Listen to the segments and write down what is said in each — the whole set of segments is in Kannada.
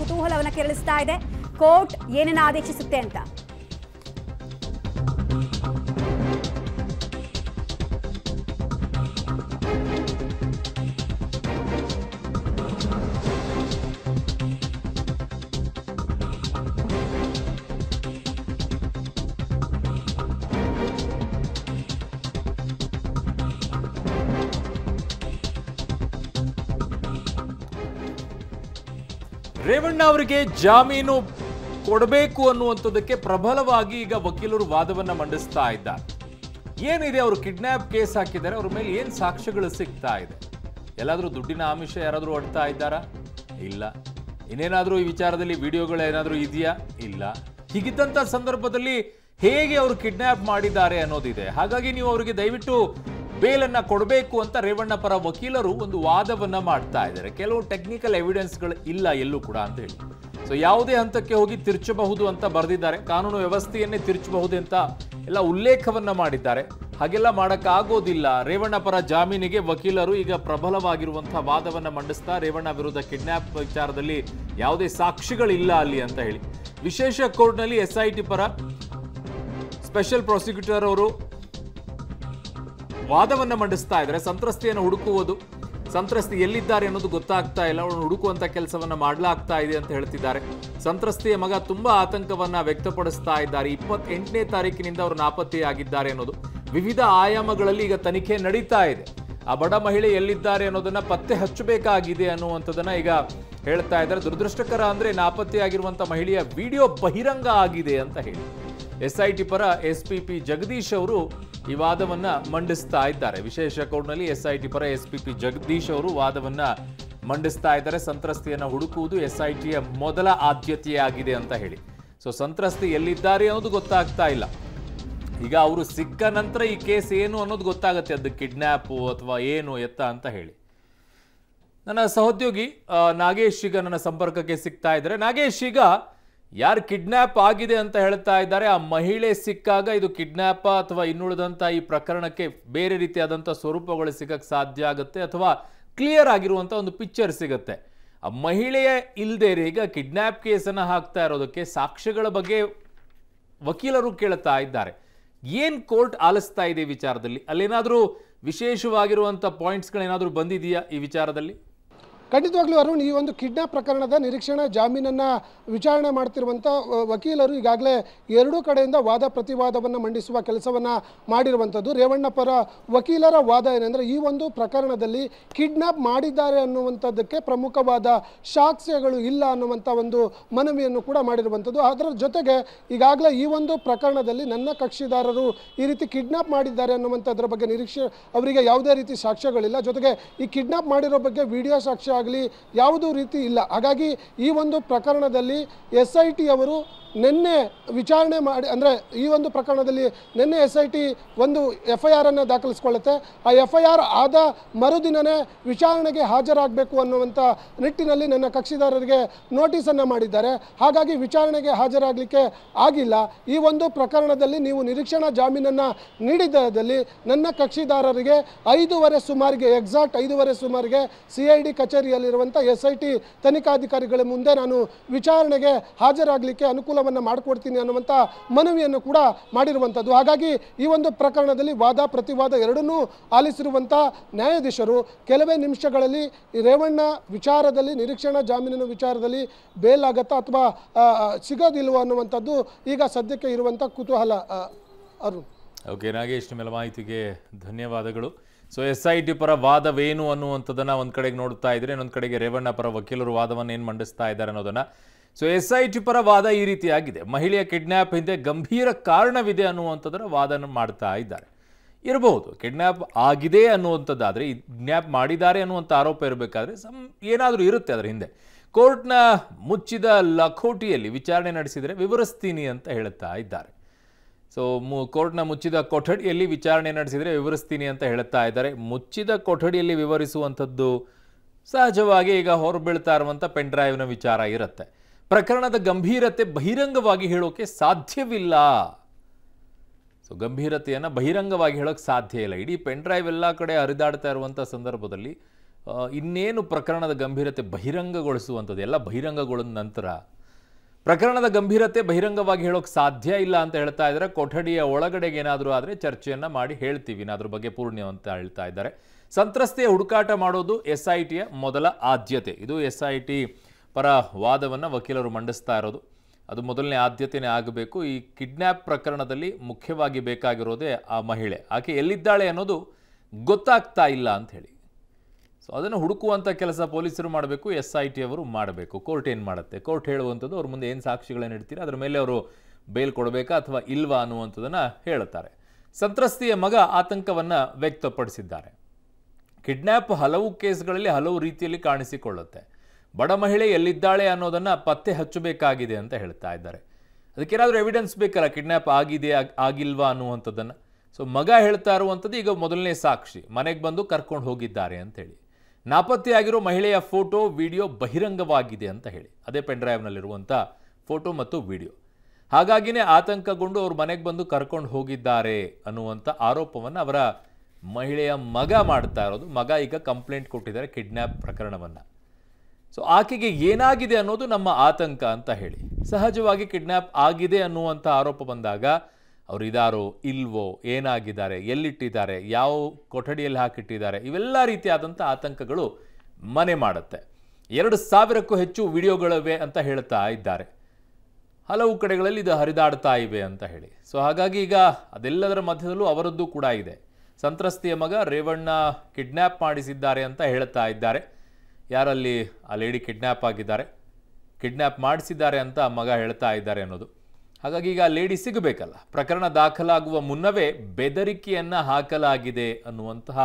ಕುತೂಹಲವನ್ನು ಕೆರಳಿಸ್ತಾ ಇದೆ ಕೋರ್ಟ್ ಏನನ್ನ ಆದೇಶಿಸುತ್ತೆ ಅಂತ ರೇವಣ್ಣ ಅವರಿಗೆ ಜಾಮೀನು ಕೊಡಬೇಕು ಅನ್ನುವಂಥದ್ದಕ್ಕೆ ಪ್ರಬಲವಾಗಿ ಈಗ ವಕೀಲರು ವಾದವನ್ನ ಮಂಡಿಸ್ತಾ ಇದ್ದಾರೆ ಏನಿದೆ ಅವರು ಕಿಡ್ನಾಪ್ ಕೇಸ್ ಹಾಕಿದ್ದಾರೆ ಅವ್ರ ಮೇಲೆ ಏನು ಸಾಕ್ಷ್ಯಗಳು ಸಿಗ್ತಾ ಇದೆ ಎಲ್ಲಾದರೂ ದುಡ್ಡಿನ ಆಮಿಷ ಯಾರಾದರೂ ಒಡ್ತಾ ಇದ್ದಾರಾ ಇಲ್ಲ ಇನ್ನೇನಾದರೂ ಈ ವಿಚಾರದಲ್ಲಿ ವಿಡಿಯೋಗಳು ಏನಾದರೂ ಇದೆಯಾ ಇಲ್ಲ ಹೀಗಿದ್ದಂಥ ಸಂದರ್ಭದಲ್ಲಿ ಹೇಗೆ ಅವರು ಕಿಡ್ನಾಪ್ ಮಾಡಿದ್ದಾರೆ ಅನ್ನೋದಿದೆ ಹಾಗಾಗಿ ನೀವು ಅವರಿಗೆ ದಯವಿಟ್ಟು ಬೇಲನ್ನ ಕೊಡಬೇಕು ಅಂತ ರೇವಣ್ಣ ಪರ ವಕೀಲರು ಒಂದು ವಾದವನ್ನ ಮಾಡ್ತಾ ಇದ್ದಾರೆ ಕೆಲವು ಟೆಕ್ನಿಕಲ್ ಎವಿಡೆನ್ಸ್ಗಳು ಇಲ್ಲ ಎಲ್ಲೂ ಕೂಡ ಅಂತ ಹೇಳಿ ಸೊ ಯಾವುದೇ ಹಂತಕ್ಕೆ ಹೋಗಿ ತಿರ್ಚಬಹುದು ಅಂತ ಬರೆದಿದ್ದಾರೆ ಕಾನೂನು ವ್ಯವಸ್ಥೆಯನ್ನೇ ತಿರ್ಚಬಹುದು ಅಂತ ಎಲ್ಲ ಉಲ್ಲೇಖವನ್ನ ಮಾಡಿದ್ದಾರೆ ಹಾಗೆಲ್ಲ ಮಾಡೋಕ್ಕಾಗೋದಿಲ್ಲ ರೇವಣ್ಣ ಪರ ಜಾಮೀನಿಗೆ ವಕೀಲರು ಈಗ ಪ್ರಬಲವಾಗಿರುವಂತಹ ವಾದವನ್ನು ಮಂಡಿಸ್ತಾ ರೇವಣ್ಣ ವಿರುದ್ಧ ಕಿಡ್ನಾಪ್ ವಿಚಾರದಲ್ಲಿ ಯಾವುದೇ ಸಾಕ್ಷಿಗಳಿಲ್ಲ ಅಲ್ಲಿ ಅಂತ ಹೇಳಿ ವಿಶೇಷ ಕೋರ್ಟ್ನಲ್ಲಿ ಎಸ್ ಐ ಟಿ ಪರ ಸ್ಪೆಷಲ್ ಪ್ರಾಸಿಕ್ಯೂಟರ್ ಅವರು ವಾದವನ್ನು ಮಂಡಿಸ್ತಾ ಇದ್ದಾರೆ ಸಂತ್ರಸ್ತೆಯನ್ನು ಹುಡುಕುವುದು ಸಂತ್ರಸ್ತಿ ಎಲ್ಲಿದ್ದಾರೆ ಅನ್ನೋದು ಗೊತ್ತಾಗ್ತಾ ಇಲ್ಲ ಅವನು ಹುಡುಕುವಂಥ ಕೆಲಸವನ್ನು ಮಾಡಲಾಗ್ತಾ ಇದೆ ಅಂತ ಹೇಳ್ತಿದ್ದಾರೆ ಸಂತ್ರಸ್ತೆಯ ಮಗ ತುಂಬ ಆತಂಕವನ್ನು ವ್ಯಕ್ತಪಡಿಸ್ತಾ ಇದ್ದಾರೆ ಇಪ್ಪತ್ತೆಂಟನೇ ತಾರೀಕಿನಿಂದ ಅವರು ನಾಪತ್ತೆಯಾಗಿದ್ದಾರೆ ಅನ್ನೋದು ವಿವಿಧ ಆಯಾಮಗಳಲ್ಲಿ ಈಗ ತನಿಖೆ ನಡೀತಾ ಇದೆ ಆ ಬಡ ಮಹಿಳೆ ಎಲ್ಲಿದ್ದಾರೆ ಅನ್ನೋದನ್ನು ಪತ್ತೆ ಹಚ್ಚಬೇಕಾಗಿದೆ ಅನ್ನುವಂಥದ್ದನ್ನು ಈಗ ಹೇಳ್ತಾ ಇದ್ದಾರೆ ದುರದೃಷ್ಟಕರ ಅಂದರೆ ನಾಪತ್ತೆಯಾಗಿರುವಂಥ ಮಹಿಳೆಯ ವಿಡಿಯೋ ಬಹಿರಂಗ ಆಗಿದೆ ಅಂತ ಹೇಳಿ ಎಸ್ ಐ ಟಿ ಪರ ಎಸ್ ಪಿ ಪಿ ಜಗದೀಶ್ ಅವರು ಈ ವಾದವನ್ನ ಮಂಡಿಸ್ತಾ ಇದ್ದಾರೆ ವಿಶೇಷ ಕೋರ್ಟ್ನಲ್ಲಿ ಎಸ್ಐಟಿ ಪರ ಎಸ್ಪಿಪಿ ಜಗದೀಶ್ ಅವರು ವಾದವನ್ನ ಮಂಡಿಸ್ತಾ ಇದ್ದಾರೆ ಸಂತ್ರಸ್ತೆಯನ್ನ ಹುಡುಕುವುದು ಎಸ್ಐಟಿಯ ಮೊದಲ ಆದ್ಯತೆಯಾಗಿದೆ ಅಂತ ಹೇಳಿ ಸೊ ಸಂತ್ರಸ್ತೆ ಎಲ್ಲಿದ್ದಾರೆ ಅನ್ನೋದು ಗೊತ್ತಾಗ್ತಾ ಇಲ್ಲ ಈಗ ಅವರು ಸಿಕ್ಕ ನಂತರ ಈ ಕೇಸ್ ಏನು ಅನ್ನೋದು ಗೊತ್ತಾಗುತ್ತೆ ಅದು ಕಿಡ್ನ್ಯಾಪು ಅಥವಾ ಏನು ಎತ್ತ ಅಂತ ಹೇಳಿ ನನ್ನ ಸಹೋದ್ಯೋಗಿ ನಾಗೇಶ್ ಈಗ ನನ್ನ ಸಂಪರ್ಕಕ್ಕೆ ಸಿಗ್ತಾ ಇದ್ದಾರೆ ನಾಗೇಶ್ ಈಗ ಯಾರು ಕಿಡ್ನ್ಯಾಪ್ ಆಗಿದೆ ಅಂತ ಹೇಳ್ತಾ ಇದ್ದಾರೆ ಆ ಮಹಿಳೆ ಸಿಕ್ಕಾಗ ಇದು ಕಿಡ್ನ್ಯಾಪ ಅಥವಾ ಇನ್ನುಳಿದಂತ ಈ ಪ್ರಕರಣಕ್ಕೆ ಬೇರೆ ರೀತಿಯಾದಂಥ ಸ್ವರೂಪಗಳು ಸಿಗಕ್ಕೆ ಸಾಧ್ಯ ಆಗುತ್ತೆ ಅಥವಾ ಕ್ಲಿಯರ್ ಆಗಿರುವಂತ ಒಂದು ಪಿಕ್ಚರ್ ಸಿಗುತ್ತೆ ಆ ಮಹಿಳೆಯ ಇಲ್ಲದೆ ಈಗ ಕಿಡ್ನ್ಯಾಪ್ ಕೇಸನ್ನು ಹಾಕ್ತಾ ಇರೋದಕ್ಕೆ ಸಾಕ್ಷ್ಯಗಳ ಬಗ್ಗೆ ವಕೀಲರು ಕೇಳ್ತಾ ಇದ್ದಾರೆ ಏನ್ ಕೋರ್ಟ್ ಆಲಿಸ್ತಾ ಇದೆ ವಿಚಾರದಲ್ಲಿ ಅಲ್ಲೇನಾದರೂ ವಿಶೇಷವಾಗಿರುವಂಥ ಪಾಯಿಂಟ್ಸ್ಗಳೇನಾದರೂ ಬಂದಿದೆಯಾ ಈ ವಿಚಾರದಲ್ಲಿ ಖಂಡಿತವಾಗ್ಲೂ ಅರುಣ್ ಈ ಒಂದು ಕಿಡ್ನಾಪ್ ಪ್ರಕರಣದ ನಿರೀಕ್ಷಣಾ ಜಾಮೀನನ್ನು ವಿಚಾರಣೆ ಮಾಡ್ತಿರುವಂಥ ವಕೀಲರು ಈಗಾಗಲೇ ಎರಡೂ ಕಡೆಯಿಂದ ವಾದ ಪ್ರತಿವಾದವನ್ನು ಮಂಡಿಸುವ ಕೆಲಸವನ್ನು ಮಾಡಿರುವಂಥದ್ದು ರೇವಣ್ಣ ಪರ ವಕೀಲರ ವಾದ ಏನೆಂದರೆ ಈ ಒಂದು ಪ್ರಕರಣದಲ್ಲಿ ಕಿಡ್ನಾಪ್ ಮಾಡಿದ್ದಾರೆ ಅನ್ನುವಂಥದ್ದಕ್ಕೆ ಪ್ರಮುಖವಾದ ಸಾಕ್ಷ್ಯಗಳು ಇಲ್ಲ ಅನ್ನುವಂಥ ಒಂದು ಮನವಿಯನ್ನು ಕೂಡ ಮಾಡಿರುವಂಥದ್ದು ಅದರ ಜೊತೆಗೆ ಈಗಾಗಲೇ ಈ ಒಂದು ಪ್ರಕರಣದಲ್ಲಿ ನನ್ನ ಕಕ್ಷಿದಾರರು ಈ ರೀತಿ ಕಿಡ್ನಾಪ್ ಮಾಡಿದ್ದಾರೆ ಅನ್ನುವಂಥದ್ರ ಬಗ್ಗೆ ನಿರೀಕ್ಷೆ ಅವರಿಗೆ ಯಾವುದೇ ರೀತಿ ಸಾಕ್ಷ್ಯಗಳಿಲ್ಲ ಜೊತೆಗೆ ಈ ಕಿಡ್ನಾಪ್ ಮಾಡಿರೋ ಬಗ್ಗೆ ವಿಡಿಯೋ ಸಾಕ್ಷ್ಯ ಆಗಲಿ ಯಾವುದೂ ರೀತಿ ಇಲ್ಲ ಹಾಗಾಗಿ ಈ ಒಂದು ಪ್ರಕರಣದಲ್ಲಿ ಎಸ್ ಐ ಟಿ ಅವರು ನಿನ್ನೆ ವಿಚಾರಣೆ ಮಾಡಿ ಅಂದರೆ ಈ ಒಂದು ಪ್ರಕರಣದಲ್ಲಿ ನಿನ್ನೆ ಎಸ್ ಐ ಟಿ ಒಂದು ಎಫ್ ಐ ಆರನ್ನು ದಾಖಲಿಸ್ಕೊಳ್ಳುತ್ತೆ ಆ ಎಫ್ ಐ ಆರ್ ಆದ ಮರುದಿನವೇ ವಿಚಾರಣೆಗೆ ಹಾಜರಾಗಬೇಕು ಅನ್ನುವಂಥ ನಿಟ್ಟಿನಲ್ಲಿ ನನ್ನ ಕಕ್ಷಿದಾರರಿಗೆ ನೋಟಿಸನ್ನು ಮಾಡಿದ್ದಾರೆ ಹಾಗಾಗಿ ವಿಚಾರಣೆಗೆ ಹಾಜರಾಗಲಿಕ್ಕೆ ಆಗಿಲ್ಲ ಈ ಒಂದು ಪ್ರಕರಣದಲ್ಲಿ ನೀವು ನಿರೀಕ್ಷಣಾ ಜಾಮೀನನ್ನು ನೀಡಿದ್ದರಲ್ಲಿ ನನ್ನ ಕಕ್ಷಿದಾರರಿಗೆ ಐದೂವರೆ ಸುಮಾರಿಗೆ ಎಕ್ಸಾಕ್ಟ್ ಐದೂವರೆ ಸುಮಾರಿಗೆ ಸಿ ಐ ಡಿ ಕಚೇರಿಯಲ್ಲಿರುವಂಥ ಎಸ್ ಐ ಟಿ ತನಿಖಾಧಿಕಾರಿಗಳ ಮುಂದೆ ನಾನು ವಿಚಾರಣೆಗೆ ಹಾಜರಾಗಲಿಕ್ಕೆ ಅನುಕೂಲ ಪರಿಹಾರವನ್ನು ಮಾಡಿಕೊಡ್ತೀನಿ ಅನ್ನುವಂಥ ಮನವಿಯನ್ನು ಕೂಡ ಮಾಡಿರುವಂಥದ್ದು ಹಾಗಾಗಿ ಈ ಒಂದು ಪ್ರಕರಣದಲ್ಲಿ ವಾದ ಪ್ರತಿವಾದ ಎರಡನ್ನೂ ಆಲಿಸಿರುವಂಥ ನ್ಯಾಯಾಧೀಶರು ಕೆಲವೇ ನಿಮಿಷಗಳಲ್ಲಿ ರೇವಣ್ಣ ವಿಚಾರದಲ್ಲಿ ನಿರೀಕ್ಷಣಾ ಜಾಮೀನಿನ ವಿಚಾರದಲ್ಲಿ ಬೇಲ್ ಆಗತ್ತಾ ಅಥವಾ ಸಿಗೋದಿಲ್ವೋ ಅನ್ನುವಂಥದ್ದು ಈಗ ಸದ್ಯಕ್ಕೆ ಇರುವಂಥ ಕುತೂಹಲ ಅರುಣ್ ಓಕೆ ನಾಗೇಶ್ ನಿಮ್ಮೆಲ್ಲ ಮಾಹಿತಿಗೆ ಧನ್ಯವಾದಗಳು ಸೊ ಎಸ್ ಐ ಟಿ ಪರ ವಾದವೇನು ಅನ್ನುವಂಥದ್ದನ್ನು ಒಂದು ಕಡೆಗೆ ನೋಡ್ತಾ ಇದ್ರೆ ಇನ್ನೊಂದು ಕಡೆಗೆ ರೇವಣ್ಣ ಪರ ವಕೀಲರು ವಾದವನ್ನು ಏನು ಮಂಡಿಸ್ತಾ ಇದ್ದಾರೆ ಅನ್ನೋದನ್ನು ಸೊ ಎಸ್ ಐ ಟಿ ಪರ ವಾದ ಈ ರೀತಿಯಾಗಿದೆ ಮಹಿಳೆಯ ಕಿಡ್ನ್ಯಾಪ್ ಹಿಂದೆ ಗಂಭೀರ ಕಾರಣವಿದೆ ಅನ್ನುವಂಥದ್ರ ವಾದನ ಮಾಡ್ತಾ ಇದ್ದಾರೆ ಇರಬಹುದು ಕಿಡ್ನ್ಯಾಪ್ ಆಗಿದೆ ಅನ್ನುವಂಥದ್ದಾದರೆ ಕಿಡ್ನ್ಯಾಪ್ ಮಾಡಿದ್ದಾರೆ ಅನ್ನುವಂಥ ಆರೋಪ ಇರಬೇಕಾದ್ರೆ ಸಮ್ ಏನಾದರೂ ಇರುತ್ತೆ ಅದರ ಹಿಂದೆ ಕೋರ್ಟ್ನ ಮುಚ್ಚಿದ ಲಖೋಟಿಯಲ್ಲಿ ವಿಚಾರಣೆ ನಡೆಸಿದರೆ ವಿವರಿಸ್ತೀನಿ ಅಂತ ಹೇಳುತ್ತಾ ಇದ್ದಾರೆ ಸೊ ಮು ಕೋರ್ಟ್ನ ಮುಚ್ಚಿದ ಕೊಠಡಿಯಲ್ಲಿ ವಿಚಾರಣೆ ನಡೆಸಿದರೆ ವಿವರಿಸ್ತೀನಿ ಅಂತ ಹೇಳುತ್ತಾ ಇದ್ದಾರೆ ಮುಚ್ಚಿದ ಕೊಠಡಿಯಲ್ಲಿ ವಿವರಿಸುವಂಥದ್ದು ಸಹಜವಾಗಿ ಈಗ ಹೊರಬೀಳ್ತಾ ಇರುವಂಥ ಪೆನ್ ಡ್ರೈವ್ನ ವಿಚಾರ ಇರುತ್ತೆ ಪ್ರಕರಣದ ಗಂಭೀರತೆ ಬಹಿರಂಗವಾಗಿ ಹೇಳೋಕೆ ಸಾಧ್ಯವಿಲ್ಲ ಸೊ ಗಂಭೀರತೆಯನ್ನು ಬಹಿರಂಗವಾಗಿ ಹೇಳೋಕೆ ಸಾಧ್ಯ ಇಲ್ಲ ಇಡೀ ಪೆನ್ ಡ್ರೈವ್ ಎಲ್ಲ ಕಡೆ ಹರಿದಾಡ್ತಾ ಇರುವಂಥ ಸಂದರ್ಭದಲ್ಲಿ ಇನ್ನೇನು ಪ್ರಕರಣದ ಗಂಭೀರತೆ ಬಹಿರಂಗಗೊಳಿಸುವಂಥದ್ದು ಎಲ್ಲ ಬಹಿರಂಗಗೊಳಿದ ನಂತರ ಪ್ರಕರಣದ ಗಂಭೀರತೆ ಬಹಿರಂಗವಾಗಿ ಹೇಳೋಕೆ ಸಾಧ್ಯ ಇಲ್ಲ ಅಂತ ಹೇಳ್ತಾ ಇದ್ದಾರೆ ಕೊಠಡಿಯ ಒಳಗಡೆಗೆ ಏನಾದರೂ ಆದರೆ ಚರ್ಚೆಯನ್ನು ಮಾಡಿ ಹೇಳ್ತೀವಿ ಅದ್ರ ಬಗ್ಗೆ ಪೂರ್ಣ ಅಂತ ಹೇಳ್ತಾ ಇದ್ದಾರೆ ಸಂತ್ರಸ್ತೆಯ ಹುಡುಕಾಟ ಮಾಡೋದು ಎಸ್ ಐ ಟಿಯ ಮೊದಲ ಆದ್ಯತೆ ಇದು ಎಸ್ ಐ ಟಿ ಪರ ವಾದವನ್ನು ವಕೀಲರು ಮಂಡಿಸ್ತಾ ಇರೋದು ಅದು ಮೊದಲನೇ ಆದ್ಯತೆಯೇ ಆಗಬೇಕು ಈ ಕಿಡ್ನ್ಯಾಪ್ ಪ್ರಕರಣದಲ್ಲಿ ಮುಖ್ಯವಾಗಿ ಬೇಕಾಗಿರೋದೇ ಆ ಮಹಿಳೆ ಆಕೆ ಎಲ್ಲಿದ್ದಾಳೆ ಅನ್ನೋದು ಗೊತ್ತಾಗ್ತಾ ಇಲ್ಲ ಅಂತ ಹೇಳಿ ಸೊ ಅದನ್ನು ಹುಡುಕುವಂಥ ಕೆಲಸ ಪೊಲೀಸರು ಮಾಡಬೇಕು ಎಸ್ ಐ ಟಿ ಅವರು ಮಾಡಬೇಕು ಕೋರ್ಟ್ ಏನು ಮಾಡುತ್ತೆ ಕೋರ್ಟ್ ಹೇಳುವಂಥದ್ದು ಅವ್ರ ಮುಂದೆ ಏನು ಸಾಕ್ಷಿಗಳನ್ನು ಇಡ್ತೀರಿ ಅದರ ಮೇಲೆ ಅವರು ಬೇಲ್ ಕೊಡಬೇಕಾ ಅಥವಾ ಇಲ್ವಾ ಅನ್ನುವಂಥದ್ದನ್ನು ಹೇಳುತ್ತಾರೆ ಸಂತ್ರಸ್ತೆಯ ಮಗ ಆತಂಕವನ್ನು ವ್ಯಕ್ತಪಡಿಸಿದ್ದಾರೆ ಕಿಡ್ನ್ಯಾಪ್ ಹಲವು ಕೇಸ್ಗಳಲ್ಲಿ ಹಲವು ರೀತಿಯಲ್ಲಿ ಕಾಣಿಸಿಕೊಳ್ಳುತ್ತೆ ಬಡ ಮಹಿಳೆ ಎಲ್ಲಿದ್ದಾಳೆ ಅನ್ನೋದನ್ನು ಪತ್ತೆ ಹಚ್ಚಬೇಕಾಗಿದೆ ಅಂತ ಹೇಳ್ತಾ ಇದ್ದಾರೆ ಏನಾದರೂ ಎವಿಡೆನ್ಸ್ ಬೇಕಲ್ಲ ಕಿಡ್ನ್ಯಾಪ್ ಆಗಿದೆ ಆಗಿಲ್ವಾ ಅನ್ನುವಂಥದ್ದನ್ನು ಸೊ ಮಗ ಹೇಳ್ತಾ ಇರುವಂಥದ್ದು ಈಗ ಮೊದಲನೇ ಸಾಕ್ಷಿ ಮನೆಗೆ ಬಂದು ಕರ್ಕೊಂಡು ಹೋಗಿದ್ದಾರೆ ಅಂತೇಳಿ ನಾಪತ್ತೆಯಾಗಿರೋ ಮಹಿಳೆಯ ಫೋಟೋ ವಿಡಿಯೋ ಬಹಿರಂಗವಾಗಿದೆ ಅಂತ ಹೇಳಿ ಅದೇ ಪೆನ್ ಡ್ರೈವ್ನಲ್ಲಿರುವಂಥ ಫೋಟೋ ಮತ್ತು ವಿಡಿಯೋ ಹಾಗಾಗಿನೇ ಆತಂಕಗೊಂಡು ಅವರು ಮನೆಗೆ ಬಂದು ಕರ್ಕೊಂಡು ಹೋಗಿದ್ದಾರೆ ಅನ್ನುವಂಥ ಆರೋಪವನ್ನು ಅವರ ಮಹಿಳೆಯ ಮಗ ಮಾಡ್ತಾ ಇರೋದು ಮಗ ಈಗ ಕಂಪ್ಲೇಂಟ್ ಕೊಟ್ಟಿದ್ದಾರೆ ಕಿಡ್ನ್ಯಾಪ್ ಪ್ರಕರಣವನ್ನು ಸೊ ಆಕೆಗೆ ಏನಾಗಿದೆ ಅನ್ನೋದು ನಮ್ಮ ಆತಂಕ ಅಂತ ಹೇಳಿ ಸಹಜವಾಗಿ ಕಿಡ್ನ್ಯಾಪ್ ಆಗಿದೆ ಅನ್ನುವಂಥ ಆರೋಪ ಬಂದಾಗ ಅವರು ಇದಾರೋ ಇಲ್ವೋ ಏನಾಗಿದ್ದಾರೆ ಎಲ್ಲಿಟ್ಟಿದ್ದಾರೆ ಯಾವ ಕೊಠಡಿಯಲ್ಲಿ ಹಾಕಿಟ್ಟಿದ್ದಾರೆ ಇವೆಲ್ಲ ರೀತಿಯಾದಂಥ ಆತಂಕಗಳು ಮನೆ ಮಾಡುತ್ತೆ ಎರಡು ಸಾವಿರಕ್ಕೂ ಹೆಚ್ಚು ವಿಡಿಯೋಗಳಿವೆ ಅಂತ ಹೇಳ್ತಾ ಇದ್ದಾರೆ ಹಲವು ಕಡೆಗಳಲ್ಲಿ ಇದು ಹರಿದಾಡ್ತಾ ಇವೆ ಅಂತ ಹೇಳಿ ಸೊ ಹಾಗಾಗಿ ಈಗ ಅದೆಲ್ಲದರ ಮಧ್ಯದಲ್ಲೂ ಅವರದ್ದು ಕೂಡ ಇದೆ ಸಂತ್ರಸ್ತೆಯ ಮಗ ರೇವಣ್ಣ ಕಿಡ್ನ್ಯಾಪ್ ಮಾಡಿಸಿದ್ದಾರೆ ಅಂತ ಹೇಳ್ತಾ ಇದ್ದಾರೆ ಯಾರಲ್ಲಿ ಆ ಲೇಡಿ ಕಿಡ್ನ್ಯಾಪ್ ಆಗಿದ್ದಾರೆ ಕಿಡ್ನ್ಯಾಪ್ ಮಾಡಿಸಿದ್ದಾರೆ ಅಂತ ಮಗ ಹೇಳ್ತಾ ಇದ್ದಾರೆ ಅನ್ನೋದು ಹಾಗಾಗಿ ಈಗ ಆ ಲೇಡಿ ಸಿಗಬೇಕಲ್ಲ ಪ್ರಕರಣ ದಾಖಲಾಗುವ ಮುನ್ನವೇ ಬೆದರಿಕೆಯನ್ನು ಹಾಕಲಾಗಿದೆ ಅನ್ನುವಂತಹ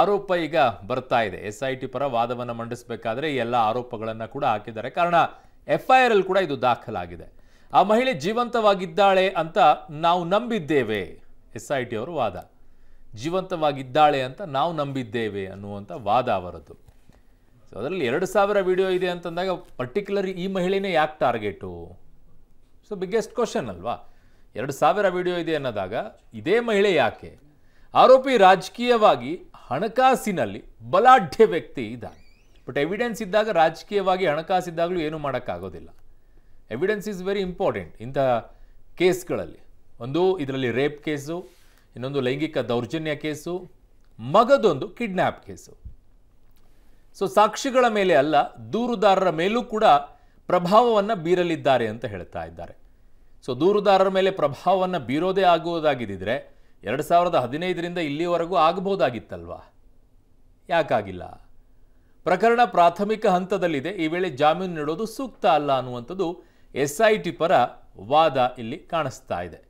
ಆರೋಪ ಈಗ ಬರ್ತಾ ಇದೆ ಎಸ್ ಐ ಟಿ ಪರ ವಾದವನ್ನು ಮಂಡಿಸಬೇಕಾದ್ರೆ ಈ ಎಲ್ಲ ಆರೋಪಗಳನ್ನು ಕೂಡ ಹಾಕಿದ್ದಾರೆ ಕಾರಣ ಎಫ್ ಐ ಆರ್ ಅಲ್ಲಿ ಕೂಡ ಇದು ದಾಖಲಾಗಿದೆ ಆ ಮಹಿಳೆ ಜೀವಂತವಾಗಿದ್ದಾಳೆ ಅಂತ ನಾವು ನಂಬಿದ್ದೇವೆ ಎಸ್ ಐ ಟಿ ಅವರು ವಾದ ಜೀವಂತವಾಗಿದ್ದಾಳೆ ಅಂತ ನಾವು ನಂಬಿದ್ದೇವೆ ಅನ್ನುವಂಥ ವಾದ ಅವರದ್ದು ಸೊ ಅದರಲ್ಲಿ ಎರಡು ಸಾವಿರ ವಿಡಿಯೋ ಇದೆ ಅಂತಂದಾಗ ಪರ್ಟಿಕ್ಯುಲರ್ ಈ ಮಹಿಳೆನೇ ಯಾಕೆ ಟಾರ್ಗೆಟು ಸೊ ಬಿಗ್ಗೆಸ್ಟ್ ಕ್ವಶನ್ ಅಲ್ವಾ ಎರಡು ಸಾವಿರ ವಿಡಿಯೋ ಇದೆ ಅನ್ನೋದಾಗ ಇದೇ ಮಹಿಳೆ ಯಾಕೆ ಆರೋಪಿ ರಾಜಕೀಯವಾಗಿ ಹಣಕಾಸಿನಲ್ಲಿ ಬಲಾಢ್ಯ ವ್ಯಕ್ತಿ ಇದ್ದಾನೆ ಬಟ್ ಎವಿಡೆನ್ಸ್ ಇದ್ದಾಗ ರಾಜಕೀಯವಾಗಿ ಹಣಕಾಸಿದ್ದಾಗಲೂ ಏನೂ ಮಾಡೋಕ್ಕಾಗೋದಿಲ್ಲ ಎವಿಡೆನ್ಸ್ ಈಸ್ ವೆರಿ ಇಂಪಾರ್ಟೆಂಟ್ ಇಂಥ ಕೇಸ್ಗಳಲ್ಲಿ ಒಂದು ಇದರಲ್ಲಿ ರೇಪ್ ಕೇಸು ಇನ್ನೊಂದು ಲೈಂಗಿಕ ದೌರ್ಜನ್ಯ ಕೇಸು ಮಗದೊಂದು ಕಿಡ್ನ್ಯಾಪ್ ಕೇಸು ಸೊ ಸಾಕ್ಷಿಗಳ ಮೇಲೆ ಅಲ್ಲ ದೂರುದಾರರ ಮೇಲೂ ಕೂಡ ಪ್ರಭಾವವನ್ನು ಬೀರಲಿದ್ದಾರೆ ಅಂತ ಹೇಳ್ತಾ ಇದ್ದಾರೆ ಸೊ ದೂರುದಾರರ ಮೇಲೆ ಪ್ರಭಾವವನ್ನು ಬೀರೋದೇ ಆಗುವುದಾಗಿದ್ದರೆ ಎರಡು ಸಾವಿರದ ಹದಿನೈದರಿಂದ ಇಲ್ಲಿವರೆಗೂ ಆಗಬಹುದಾಗಿತ್ತಲ್ವಾ ಯಾಕಾಗಿಲ್ಲ ಪ್ರಕರಣ ಪ್ರಾಥಮಿಕ ಹಂತದಲ್ಲಿದೆ ಈ ವೇಳೆ ಜಾಮೀನು ನೀಡೋದು ಸೂಕ್ತ ಅಲ್ಲ ಅನ್ನುವಂಥದ್ದು ಎಸ್ ಐ ಟಿ ಪರ ವಾದ ಇಲ್ಲಿ ಕಾಣಿಸ್ತಾ ಇದೆ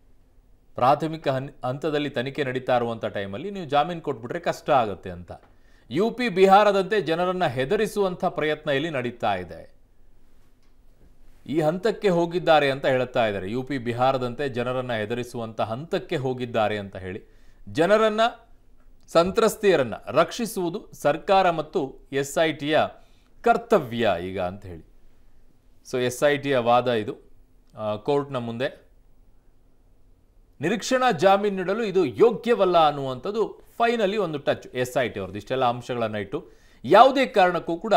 ಪ್ರಾಥಮಿಕ ಹಂತದಲ್ಲಿ ತನಿಖೆ ನಡೀತಾ ಇರುವಂಥ ಟೈಮಲ್ಲಿ ನೀವು ಜಾಮೀನು ಕೊಟ್ಬಿಟ್ರೆ ಕಷ್ಟ ಆಗುತ್ತೆ ಅಂತ ಯು ಪಿ ಬಿಹಾರದಂತೆ ಜನರನ್ನು ಹೆದರಿಸುವಂಥ ಪ್ರಯತ್ನ ಇಲ್ಲಿ ನಡೀತಾ ಇದೆ ಈ ಹಂತಕ್ಕೆ ಹೋಗಿದ್ದಾರೆ ಅಂತ ಹೇಳ್ತಾ ಇದ್ದಾರೆ ಯು ಪಿ ಬಿಹಾರದಂತೆ ಜನರನ್ನು ಹೆದರಿಸುವಂಥ ಹಂತಕ್ಕೆ ಹೋಗಿದ್ದಾರೆ ಅಂತ ಹೇಳಿ ಜನರನ್ನು ಸಂತ್ರಸ್ತೆಯರನ್ನು ರಕ್ಷಿಸುವುದು ಸರ್ಕಾರ ಮತ್ತು ಎಸ್ ಐ ಟಿಯ ಕರ್ತವ್ಯ ಈಗ ಅಂತ ಹೇಳಿ ಸೊ ಎಸ್ ಐ ಟಿಯ ವಾದ ಇದು ಕೋರ್ಟ್ನ ಮುಂದೆ ನಿರೀಕ್ಷಣಾ ಜಾಮೀನು ನೀಡಲು ಇದು ಯೋಗ್ಯವಲ್ಲ ಅನ್ನುವಂಥದ್ದು ಫೈನಲಿ ಒಂದು ಟಚ್ ಎಸ್ ಐ ಟಿ ಅವ್ರದ್ದು ಇಷ್ಟೆಲ್ಲ ಅಂಶಗಳನ್ನು ಇಟ್ಟು ಯಾವುದೇ ಕಾರಣಕ್ಕೂ ಕೂಡ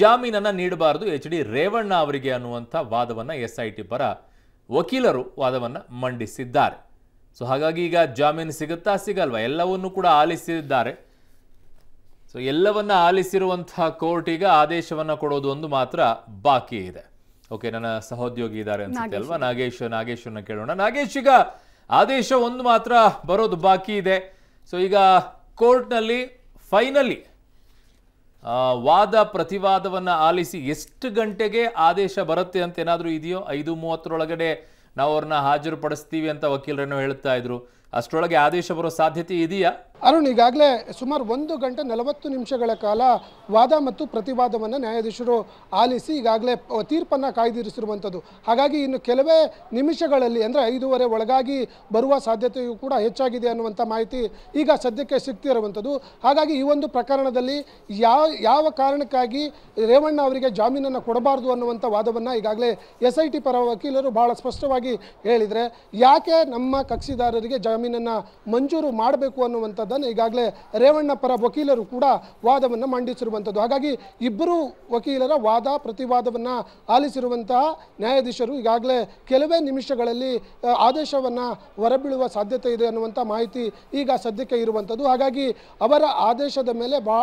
ಜಾಮೀನನ್ನು ನೀಡಬಾರದು ಎಚ್ ಡಿ ರೇವಣ್ಣ ಅವರಿಗೆ ಅನ್ನುವಂಥ ವಾದವನ್ನು ಎಸ್ ಐ ಟಿ ಪರ ವಕೀಲರು ವಾದವನ್ನು ಮಂಡಿಸಿದ್ದಾರೆ ಸೊ ಹಾಗಾಗಿ ಈಗ ಜಾಮೀನು ಸಿಗುತ್ತಾ ಸಿಗಲ್ವಾ ಎಲ್ಲವನ್ನೂ ಕೂಡ ಆಲಿಸಿದ್ದಾರೆ ಸೊ ಎಲ್ಲವನ್ನ ಆಲಿಸಿರುವಂತಹ ಕೋರ್ಟ್ ಈಗ ಆದೇಶವನ್ನು ಕೊಡೋದು ಒಂದು ಮಾತ್ರ ಬಾಕಿ ಇದೆ ಓಕೆ ನನ್ನ ಸಹೋದ್ಯೋಗಿ ಇದ್ದಾರೆ ಅನ್ಸುತ್ತೆ ಅಲ್ವಾ ನಾಗೇಶ್ ನಾಗೇಶ್ ಕೇಳೋಣ ನಾಗೇಶ್ ಈಗ ಆದೇಶ ಒಂದು ಮಾತ್ರ ಬರೋದು ಬಾಕಿ ಇದೆ ಸೊ ಈಗ ಕೋರ್ಟ್ನಲ್ಲಿ ಫೈನಲಿ ವಾದ ಪ್ರತಿವಾದವನ್ನು ಆಲಿಸಿ ಎಷ್ಟು ಗಂಟೆಗೆ ಆದೇಶ ಬರುತ್ತೆ ಅಂತ ಏನಾದರೂ ಇದೆಯೋ ಐದು ಮೂವತ್ತರೊಳಗಡೆ ನಾವು ಅವ್ರನ್ನ ಹಾಜರುಪಡಿಸ್ತೀವಿ ಅಂತ ವಕೀಲರನ್ನು ಹೇಳ್ತಾ ಇದ್ರು ಅಷ್ಟರೊಳಗೆ ಆದೇಶ ಬರೋ ಸಾಧ್ಯತೆ ಇದೆಯಾ ಅರುಣ್ ಈಗಾಗಲೇ ಸುಮಾರು ಒಂದು ಗಂಟೆ ನಲವತ್ತು ನಿಮಿಷಗಳ ಕಾಲ ವಾದ ಮತ್ತು ಪ್ರತಿವಾದವನ್ನು ನ್ಯಾಯಾಧೀಶರು ಆಲಿಸಿ ಈಗಾಗಲೇ ತೀರ್ಪನ್ನು ಕಾಯ್ದಿರಿಸಿರುವಂಥದ್ದು ಹಾಗಾಗಿ ಇನ್ನು ಕೆಲವೇ ನಿಮಿಷಗಳಲ್ಲಿ ಅಂದರೆ ಐದೂವರೆ ಒಳಗಾಗಿ ಬರುವ ಸಾಧ್ಯತೆಯೂ ಕೂಡ ಹೆಚ್ಚಾಗಿದೆ ಅನ್ನುವಂಥ ಮಾಹಿತಿ ಈಗ ಸದ್ಯಕ್ಕೆ ಸಿಗ್ತಿರುವಂಥದ್ದು ಹಾಗಾಗಿ ಈ ಒಂದು ಪ್ರಕರಣದಲ್ಲಿ ಯಾವ ಯಾವ ಕಾರಣಕ್ಕಾಗಿ ರೇವಣ್ಣ ಅವರಿಗೆ ಜಾಮೀನನ್ನು ಕೊಡಬಾರ್ದು ಅನ್ನುವಂಥ ವಾದವನ್ನು ಈಗಾಗಲೇ ಎಸ್ ಐ ಟಿ ಪರ ವಕೀಲರು ಬಹಳ ಸ್ಪಷ್ಟವಾಗಿ ಹೇಳಿದರೆ ಯಾಕೆ ನಮ್ಮ ಕಕ್ಷಿದಾರರಿಗೆ ಜಾ ಜಾಮೀನನ್ನು ಮಂಜೂರು ಮಾಡಬೇಕು ಅನ್ನುವಂಥದ್ದನ್ನು ಈಗಾಗಲೇ ರೇವಣ್ಣ ಪರ ವಕೀಲರು ಕೂಡ ವಾದವನ್ನು ಮಂಡಿಸಿರುವಂಥದ್ದು ಹಾಗಾಗಿ ಇಬ್ಬರು ವಕೀಲರ ವಾದ ಪ್ರತಿವಾದವನ್ನು ಆಲಿಸಿರುವಂತಹ ನ್ಯಾಯಾಧೀಶರು ಈಗಾಗಲೇ ಕೆಲವೇ ನಿಮಿಷಗಳಲ್ಲಿ ಆದೇಶವನ್ನು ಹೊರಬೀಳುವ ಸಾಧ್ಯತೆ ಇದೆ ಅನ್ನುವಂಥ ಮಾಹಿತಿ ಈಗ ಸದ್ಯಕ್ಕೆ ಇರುವಂಥದ್ದು ಹಾಗಾಗಿ ಅವರ ಆದೇಶದ ಮೇಲೆ ಬಾ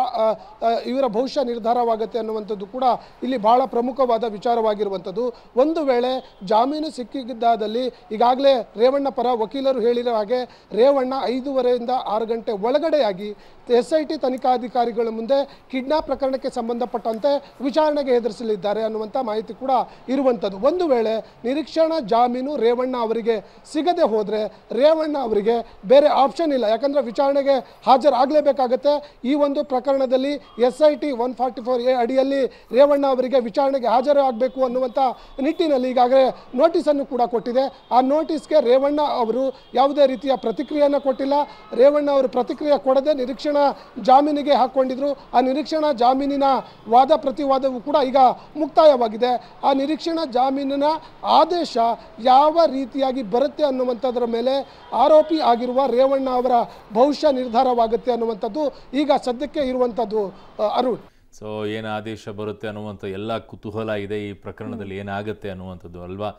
ಇವರ ಭವಿಷ್ಯ ನಿರ್ಧಾರವಾಗುತ್ತೆ ಅನ್ನುವಂಥದ್ದು ಕೂಡ ಇಲ್ಲಿ ಬಹಳ ಪ್ರಮುಖವಾದ ವಿಚಾರವಾಗಿರುವಂಥದ್ದು ಒಂದು ವೇಳೆ ಜಾಮೀನು ಸಿಕ್ಕಿದ್ದಾದಲ್ಲಿ ಈಗಾಗಲೇ ರೇವಣ್ಣ ಪರ ವಕೀಲರು ಹೇಳಿರೋ ಹಾಗೆ ರೇವಣ್ಣ ಐದೂವರೆಯಿಂದ ಆರು ಗಂಟೆ ಒಳಗಡೆಯಾಗಿ ಎಸ್ ಐ ಟಿ ತನಿಖಾಧಿಕಾರಿಗಳ ಮುಂದೆ ಕಿಡ್ನಾಪ್ ಪ್ರಕರಣಕ್ಕೆ ಸಂಬಂಧಪಟ್ಟಂತೆ ವಿಚಾರಣೆಗೆ ಎದುರಿಸಲಿದ್ದಾರೆ ಅನ್ನುವಂಥ ಮಾಹಿತಿ ಕೂಡ ಇರುವಂಥದ್ದು ಒಂದು ವೇಳೆ ನಿರೀಕ್ಷಣಾ ಜಾಮೀನು ರೇವಣ್ಣ ಅವರಿಗೆ ಸಿಗದೆ ಹೋದರೆ ರೇವಣ್ಣ ಅವರಿಗೆ ಬೇರೆ ಆಪ್ಷನ್ ಇಲ್ಲ ಯಾಕಂದರೆ ವಿಚಾರಣೆಗೆ ಹಾಜರಾಗಲೇಬೇಕಾಗತ್ತೆ ಈ ಒಂದು ಪ್ರಕರಣದಲ್ಲಿ S I T one forty four A ಅಡಿಯಲ್ಲಿ ರೇವಣ್ಣ ಅವರಿಗೆ ವಿಚಾರಣೆಗೆ ಹಾಜರಾಗಬೇಕು ಅನ್ನುವಂಥ ನಿಟ್ಟಿನಲ್ಲಿ ಈಗಾಗಲೇ ನೋಟಿಸನ್ನು ಕೂಡ ಕೊಟ್ಟಿದೆ ಆ ನೋಟಿಸ್ಗೆ ರೇವಣ್ಣ ಅವರು ಯಾವುದೇ ರೀತಿಯ ಪ್ರತಿಕ್ರಿಯೆಯನ್ನು ಕೊಟ್ಟಿಲ್ಲ ರೇವಣ್ಣ ಅವರು ಪ್ರತಿಕ್ರಿಯೆ ಕೊಡದೆ ನಿರೀಕ್ಷಣಾ ಜಾಮೀನಿಗೆ ಹಾಕ್ಕೊಂಡಿದ್ರು ಆ ನಿರೀಕ್ಷಣಾ ಜಾಮೀನಿನ ವಾದ ಪ್ರತಿವಾದವೂ ಕೂಡ ಈಗ ಮುಕ್ತಾಯವಾಗಿದೆ ಆ ನಿರೀಕ್ಷಣಾ ಜಾಮೀನಿನ ಆದೇಶ ಯಾವ ರೀತಿಯಾಗಿ ಬರುತ್ತೆ ಅನ್ನುವಂಥದ್ರ ಮೇಲೆ ಆರೋಪಿ ಆಗಿರುವ ರೇವಣ್ಣ ಅವರ ಭವಿಷ್ಯ ನಿರ್ಧಾರವಾಗುತ್ತೆ ಅನ್ನುವಂಥದ್ದು ಈಗ ಸದ್ಯಕ್ಕೆ ಇರುವಂಥದ್ದು ಅರುಣ್ ಸೊ ಏನು ಆದೇಶ ಬರುತ್ತೆ ಅನ್ನುವಂಥ ಎಲ್ಲ ಕುತೂಹಲ ಇದೆ ಈ ಪ್ರಕರಣದಲ್ಲಿ ಏನಾಗುತ್ತೆ ಅನ್ನುವಂಥದ್ದು ಅಲ್ವಾ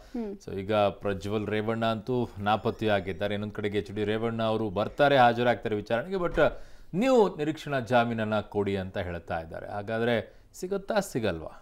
ಸೊ ಈಗ ಪ್ರಜ್ವಲ್ ರೇವಣ್ಣ ಅಂತೂ ನಾಪತ್ತೆಯಾಗಿದ್ದಾರೆ ಇನ್ನೊಂದು ಕಡೆಗೆ ಎಚ್ ಡಿ ರೇವಣ್ಣ ಅವರು ಬರ್ತಾರೆ ಹಾಜರಾಗ್ತಾರೆ ವಿಚಾರಣೆಗೆ ಬಟ್ ನೀವು ನಿರೀಕ್ಷಣಾ ಜಾಮೀನನ್ನು ಕೊಡಿ ಅಂತ ಹೇಳ್ತಾ ಇದ್ದಾರೆ ಹಾಗಾದರೆ ಸಿಗುತ್ತಾ ಸಿಗಲ್ವಾ